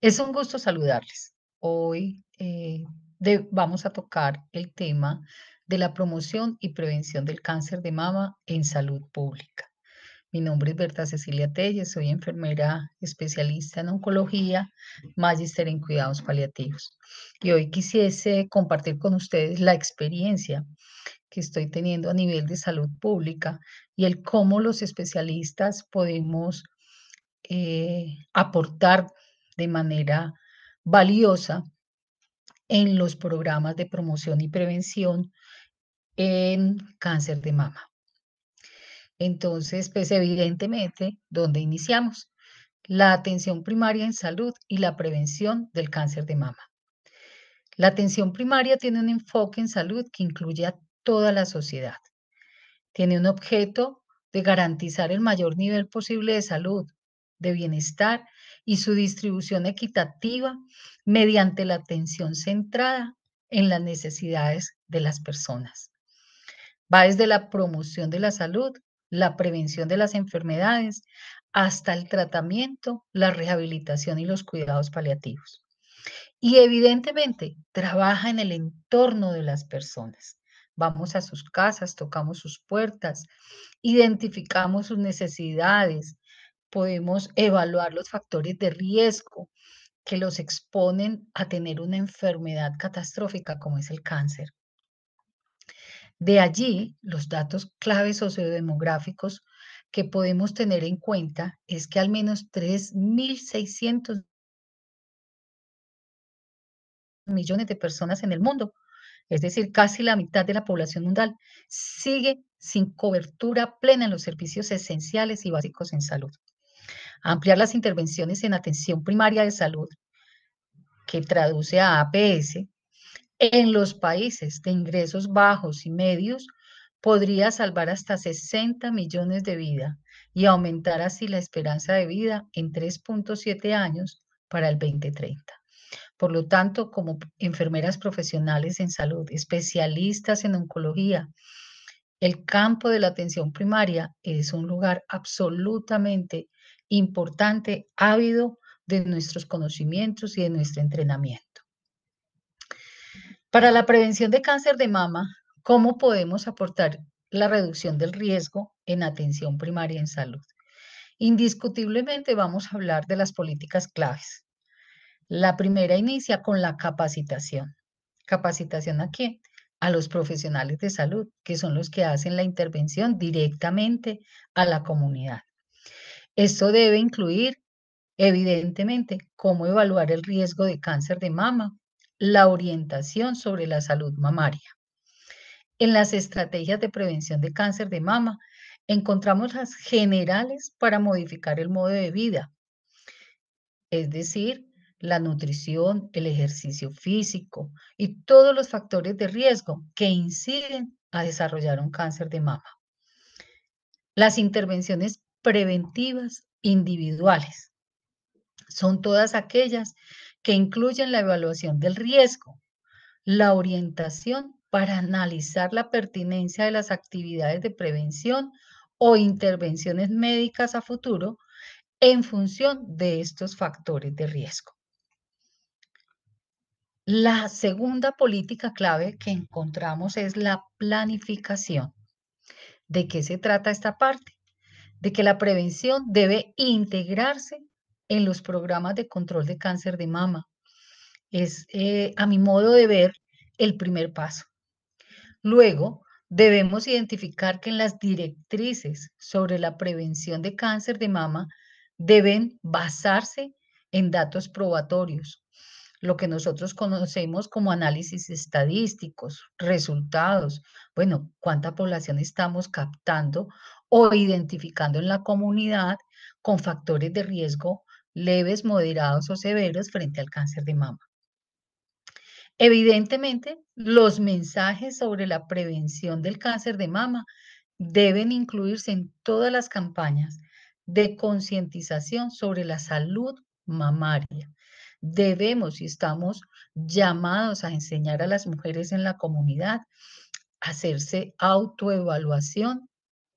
Es un gusto saludarles. Hoy eh, vamos a tocar el tema de la promoción y prevención del cáncer de mama en salud pública. Mi nombre es Berta Cecilia Telles, soy enfermera especialista en oncología, magíster en cuidados paliativos. Y hoy quisiese compartir con ustedes la experiencia que estoy teniendo a nivel de salud pública y el cómo los especialistas podemos eh, aportar de manera valiosa en los programas de promoción y prevención en cáncer de mama. Entonces, pues evidentemente, ¿dónde iniciamos? La atención primaria en salud y la prevención del cáncer de mama. La atención primaria tiene un enfoque en salud que incluye a toda la sociedad. Tiene un objeto de garantizar el mayor nivel posible de salud, de bienestar y su distribución equitativa mediante la atención centrada en las necesidades de las personas. Va desde la promoción de la salud, la prevención de las enfermedades, hasta el tratamiento, la rehabilitación y los cuidados paliativos. Y evidentemente trabaja en el entorno de las personas. Vamos a sus casas, tocamos sus puertas, identificamos sus necesidades, podemos evaluar los factores de riesgo que los exponen a tener una enfermedad catastrófica como es el cáncer. De allí, los datos clave sociodemográficos que podemos tener en cuenta es que al menos 3.600 millones de personas en el mundo, es decir, casi la mitad de la población mundial, sigue sin cobertura plena en los servicios esenciales y básicos en salud ampliar las intervenciones en atención primaria de salud, que traduce a APS, en los países de ingresos bajos y medios podría salvar hasta 60 millones de vidas y aumentar así la esperanza de vida en 3.7 años para el 2030. Por lo tanto, como enfermeras profesionales en salud, especialistas en oncología, el campo de la atención primaria es un lugar absolutamente importante, ávido de nuestros conocimientos y de nuestro entrenamiento. Para la prevención de cáncer de mama, ¿cómo podemos aportar la reducción del riesgo en atención primaria en salud? Indiscutiblemente vamos a hablar de las políticas claves. La primera inicia con la capacitación. ¿Capacitación a quién? A los profesionales de salud, que son los que hacen la intervención directamente a la comunidad. Esto debe incluir, evidentemente, cómo evaluar el riesgo de cáncer de mama, la orientación sobre la salud mamaria. En las estrategias de prevención de cáncer de mama, encontramos las generales para modificar el modo de vida, es decir, la nutrición, el ejercicio físico y todos los factores de riesgo que inciden a desarrollar un cáncer de mama. Las intervenciones preventivas individuales. Son todas aquellas que incluyen la evaluación del riesgo, la orientación para analizar la pertinencia de las actividades de prevención o intervenciones médicas a futuro en función de estos factores de riesgo. La segunda política clave que encontramos es la planificación. ¿De qué se trata esta parte? de que la prevención debe integrarse en los programas de control de cáncer de mama. Es, eh, a mi modo de ver, el primer paso. Luego, debemos identificar que las directrices sobre la prevención de cáncer de mama deben basarse en datos probatorios, lo que nosotros conocemos como análisis estadísticos, resultados, bueno, cuánta población estamos captando o identificando en la comunidad con factores de riesgo leves, moderados o severos frente al cáncer de mama. Evidentemente, los mensajes sobre la prevención del cáncer de mama deben incluirse en todas las campañas de concientización sobre la salud mamaria. Debemos y estamos llamados a enseñar a las mujeres en la comunidad a hacerse autoevaluación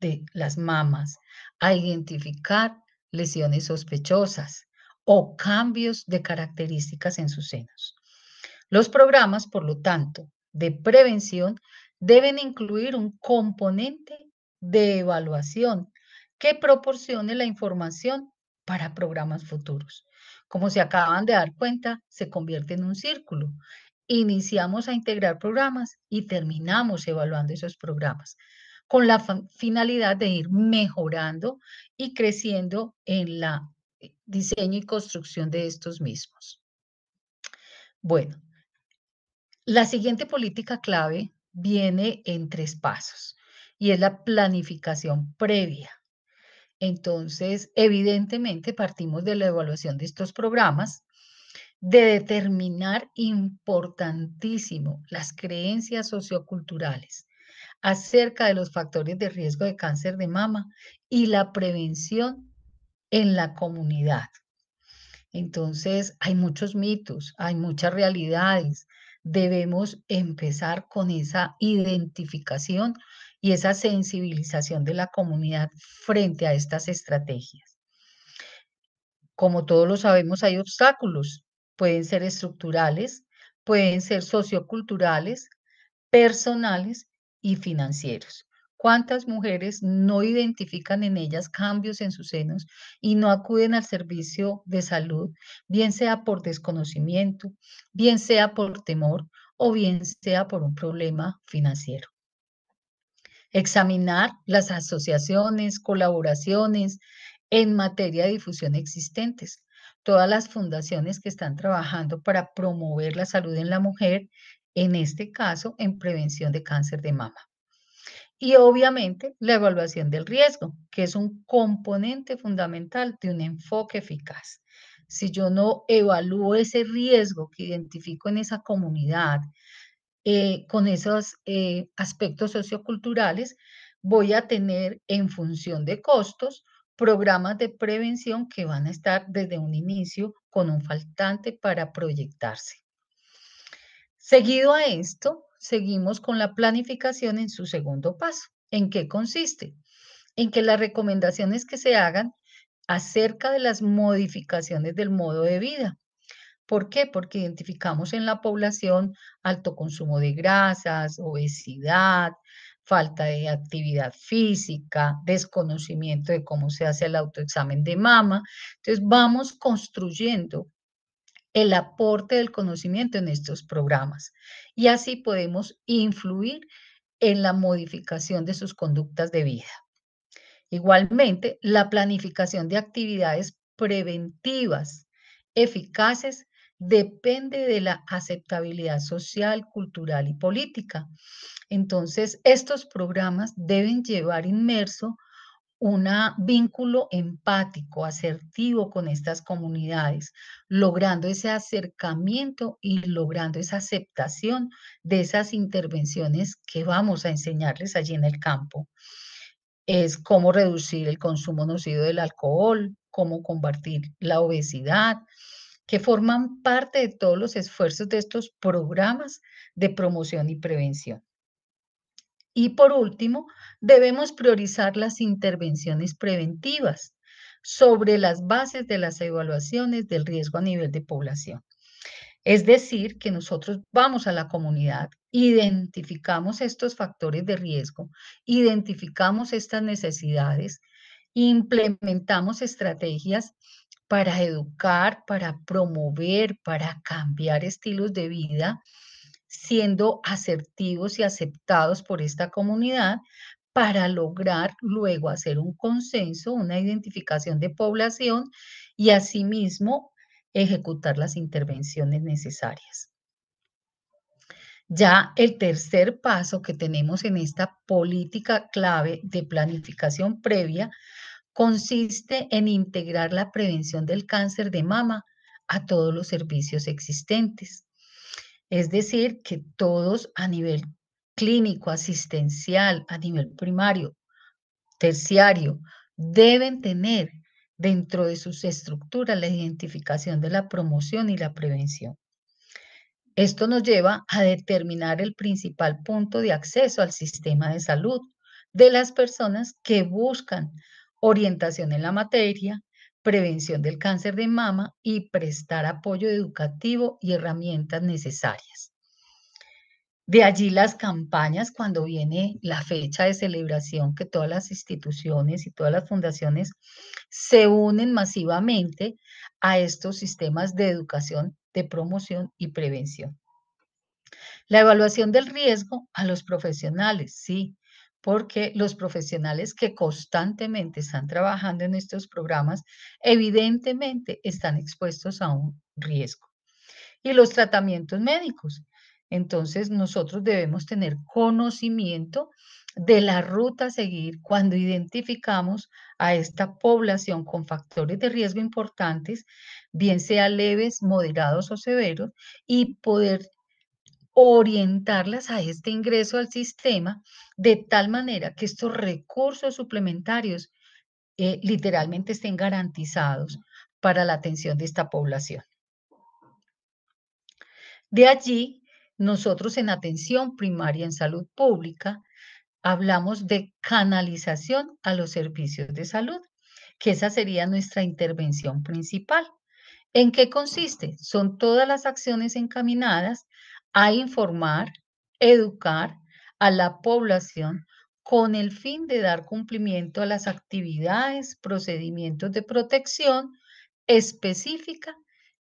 de las mamas, a identificar lesiones sospechosas o cambios de características en sus senos. Los programas, por lo tanto, de prevención deben incluir un componente de evaluación que proporcione la información para programas futuros. Como se acaban de dar cuenta, se convierte en un círculo. Iniciamos a integrar programas y terminamos evaluando esos programas con la finalidad de ir mejorando y creciendo en la eh, diseño y construcción de estos mismos. Bueno, la siguiente política clave viene en tres pasos y es la planificación previa. Entonces, evidentemente partimos de la evaluación de estos programas, de determinar importantísimo las creencias socioculturales, acerca de los factores de riesgo de cáncer de mama y la prevención en la comunidad. Entonces, hay muchos mitos, hay muchas realidades. Debemos empezar con esa identificación y esa sensibilización de la comunidad frente a estas estrategias. Como todos lo sabemos, hay obstáculos. Pueden ser estructurales, pueden ser socioculturales, personales y financieros. ¿Cuántas mujeres no identifican en ellas cambios en sus senos y no acuden al servicio de salud, bien sea por desconocimiento, bien sea por temor o bien sea por un problema financiero? Examinar las asociaciones, colaboraciones en materia de difusión existentes, todas las fundaciones que están trabajando para promover la salud en la mujer en este caso en prevención de cáncer de mama. Y obviamente la evaluación del riesgo, que es un componente fundamental de un enfoque eficaz. Si yo no evalúo ese riesgo que identifico en esa comunidad, eh, con esos eh, aspectos socioculturales, voy a tener en función de costos programas de prevención que van a estar desde un inicio con un faltante para proyectarse. Seguido a esto, seguimos con la planificación en su segundo paso. ¿En qué consiste? En que las recomendaciones que se hagan acerca de las modificaciones del modo de vida. ¿Por qué? Porque identificamos en la población alto consumo de grasas, obesidad, falta de actividad física, desconocimiento de cómo se hace el autoexamen de mama. Entonces vamos construyendo el aporte del conocimiento en estos programas y así podemos influir en la modificación de sus conductas de vida. Igualmente, la planificación de actividades preventivas eficaces depende de la aceptabilidad social, cultural y política. Entonces, estos programas deben llevar inmerso un vínculo empático, asertivo con estas comunidades, logrando ese acercamiento y logrando esa aceptación de esas intervenciones que vamos a enseñarles allí en el campo. Es cómo reducir el consumo nocivo del alcohol, cómo combatir la obesidad, que forman parte de todos los esfuerzos de estos programas de promoción y prevención. Y por último, debemos priorizar las intervenciones preventivas sobre las bases de las evaluaciones del riesgo a nivel de población. Es decir, que nosotros vamos a la comunidad, identificamos estos factores de riesgo, identificamos estas necesidades, implementamos estrategias para educar, para promover, para cambiar estilos de vida siendo asertivos y aceptados por esta comunidad para lograr luego hacer un consenso, una identificación de población y asimismo ejecutar las intervenciones necesarias. Ya el tercer paso que tenemos en esta política clave de planificación previa consiste en integrar la prevención del cáncer de mama a todos los servicios existentes. Es decir, que todos a nivel clínico, asistencial, a nivel primario, terciario, deben tener dentro de sus estructuras la identificación de la promoción y la prevención. Esto nos lleva a determinar el principal punto de acceso al sistema de salud de las personas que buscan orientación en la materia, prevención del cáncer de mama y prestar apoyo educativo y herramientas necesarias. De allí las campañas cuando viene la fecha de celebración que todas las instituciones y todas las fundaciones se unen masivamente a estos sistemas de educación, de promoción y prevención. La evaluación del riesgo a los profesionales, sí, porque los profesionales que constantemente están trabajando en estos programas evidentemente están expuestos a un riesgo. Y los tratamientos médicos. Entonces nosotros debemos tener conocimiento de la ruta a seguir cuando identificamos a esta población con factores de riesgo importantes, bien sea leves, moderados o severos, y poder orientarlas a este ingreso al sistema de tal manera que estos recursos suplementarios eh, literalmente estén garantizados para la atención de esta población. De allí, nosotros en atención primaria en salud pública hablamos de canalización a los servicios de salud, que esa sería nuestra intervención principal. ¿En qué consiste? Son todas las acciones encaminadas a informar, educar a la población con el fin de dar cumplimiento a las actividades, procedimientos de protección específica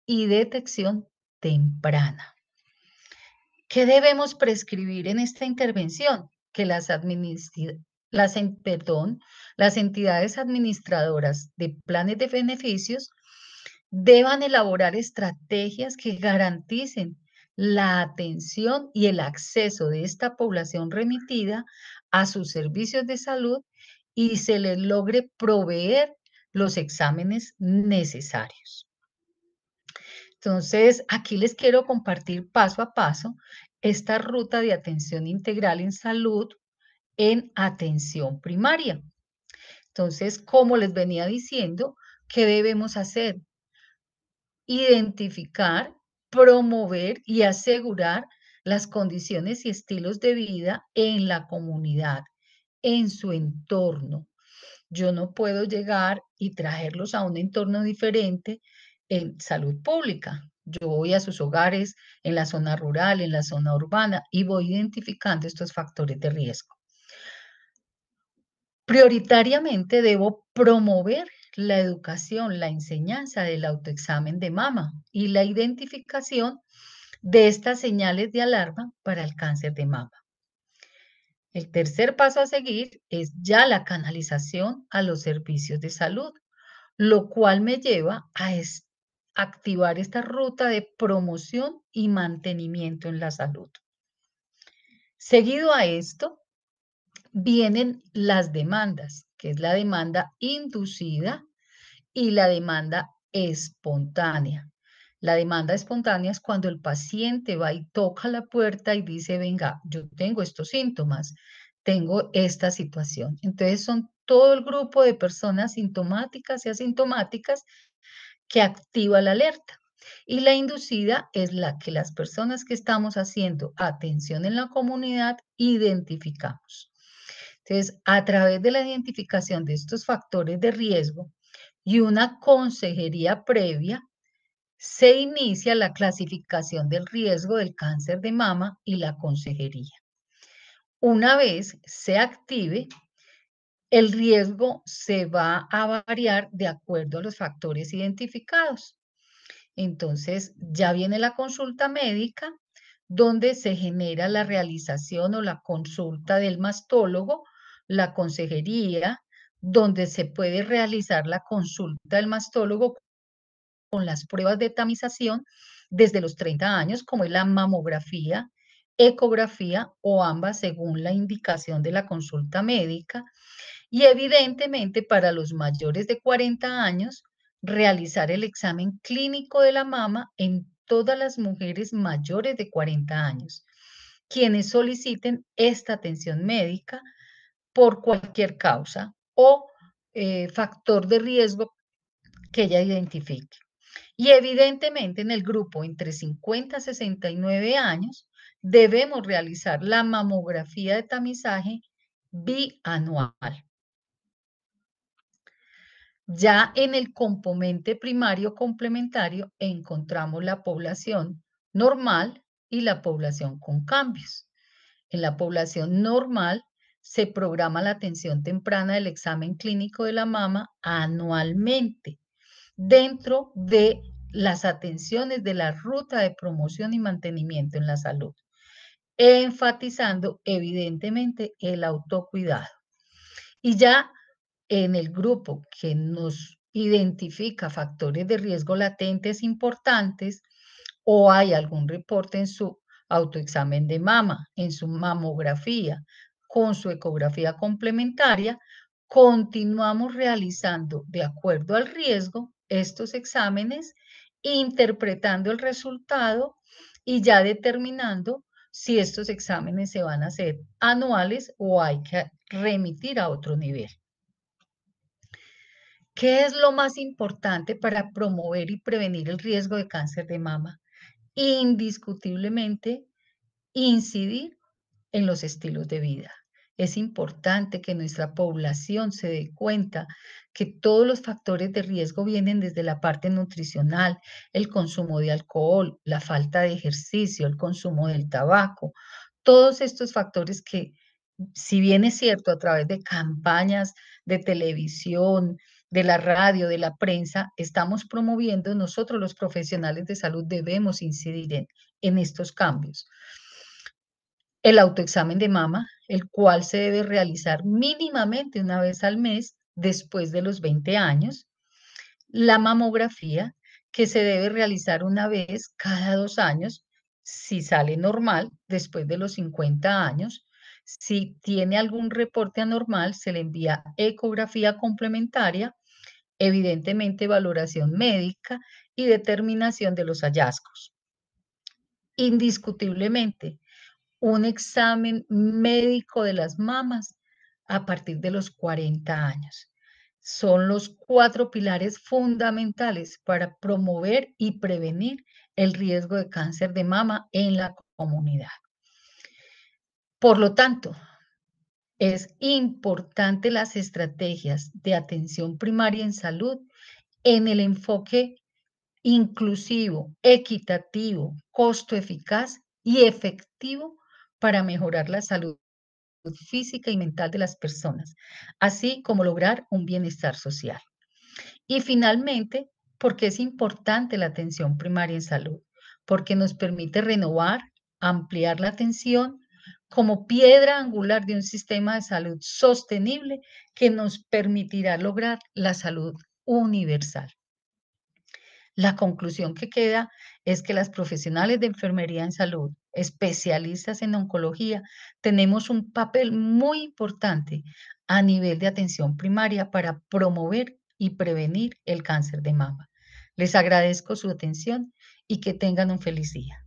y detección temprana. ¿Qué debemos prescribir en esta intervención? Que las, las, perdón, las entidades administradoras de planes de beneficios deban elaborar estrategias que garanticen la atención y el acceso de esta población remitida a sus servicios de salud y se les logre proveer los exámenes necesarios. Entonces, aquí les quiero compartir paso a paso esta ruta de atención integral en salud en atención primaria. Entonces, como les venía diciendo, ¿qué debemos hacer? Identificar promover y asegurar las condiciones y estilos de vida en la comunidad, en su entorno. Yo no puedo llegar y traerlos a un entorno diferente en salud pública. Yo voy a sus hogares en la zona rural, en la zona urbana y voy identificando estos factores de riesgo. Prioritariamente debo promover la educación, la enseñanza del autoexamen de mama y la identificación de estas señales de alarma para el cáncer de mama. El tercer paso a seguir es ya la canalización a los servicios de salud, lo cual me lleva a activar esta ruta de promoción y mantenimiento en la salud. Seguido a esto, vienen las demandas, que es la demanda inducida y la demanda espontánea. La demanda espontánea es cuando el paciente va y toca la puerta y dice, venga, yo tengo estos síntomas, tengo esta situación. Entonces son todo el grupo de personas sintomáticas y asintomáticas que activa la alerta. Y la inducida es la que las personas que estamos haciendo atención en la comunidad identificamos. Entonces, a través de la identificación de estos factores de riesgo y una consejería previa, se inicia la clasificación del riesgo del cáncer de mama y la consejería. Una vez se active, el riesgo se va a variar de acuerdo a los factores identificados. Entonces, ya viene la consulta médica, donde se genera la realización o la consulta del mastólogo la consejería, donde se puede realizar la consulta del mastólogo con las pruebas de tamización desde los 30 años, como es la mamografía, ecografía o ambas según la indicación de la consulta médica. Y evidentemente para los mayores de 40 años, realizar el examen clínico de la mama en todas las mujeres mayores de 40 años, quienes soliciten esta atención médica por cualquier causa o eh, factor de riesgo que ella identifique. Y evidentemente en el grupo entre 50 y 69 años debemos realizar la mamografía de tamizaje bianual. Ya en el componente primario complementario encontramos la población normal y la población con cambios. En la población normal se programa la atención temprana del examen clínico de la mama anualmente dentro de las atenciones de la ruta de promoción y mantenimiento en la salud, enfatizando evidentemente el autocuidado. Y ya en el grupo que nos identifica factores de riesgo latentes importantes o hay algún reporte en su autoexamen de mama, en su mamografía con su ecografía complementaria, continuamos realizando, de acuerdo al riesgo, estos exámenes, interpretando el resultado y ya determinando si estos exámenes se van a hacer anuales o hay que remitir a otro nivel. ¿Qué es lo más importante para promover y prevenir el riesgo de cáncer de mama? Indiscutiblemente, incidir en los estilos de vida. Es importante que nuestra población se dé cuenta que todos los factores de riesgo vienen desde la parte nutricional, el consumo de alcohol, la falta de ejercicio, el consumo del tabaco, todos estos factores que, si bien es cierto, a través de campañas de televisión, de la radio, de la prensa, estamos promoviendo, nosotros los profesionales de salud debemos incidir en, estos cambios el autoexamen de mama, el cual se debe realizar mínimamente una vez al mes después de los 20 años, la mamografía, que se debe realizar una vez cada dos años, si sale normal después de los 50 años, si tiene algún reporte anormal, se le envía ecografía complementaria, evidentemente valoración médica y determinación de los hallazgos. Indiscutiblemente, un examen médico de las mamas a partir de los 40 años. Son los cuatro pilares fundamentales para promover y prevenir el riesgo de cáncer de mama en la comunidad. Por lo tanto, es importante las estrategias de atención primaria en salud en el enfoque inclusivo, equitativo, costo eficaz y efectivo para mejorar la salud física y mental de las personas, así como lograr un bienestar social. Y finalmente, porque es importante la atención primaria en salud, porque nos permite renovar, ampliar la atención como piedra angular de un sistema de salud sostenible que nos permitirá lograr la salud universal. La conclusión que queda es que las profesionales de enfermería en salud especialistas en oncología, tenemos un papel muy importante a nivel de atención primaria para promover y prevenir el cáncer de mama. Les agradezco su atención y que tengan un feliz día.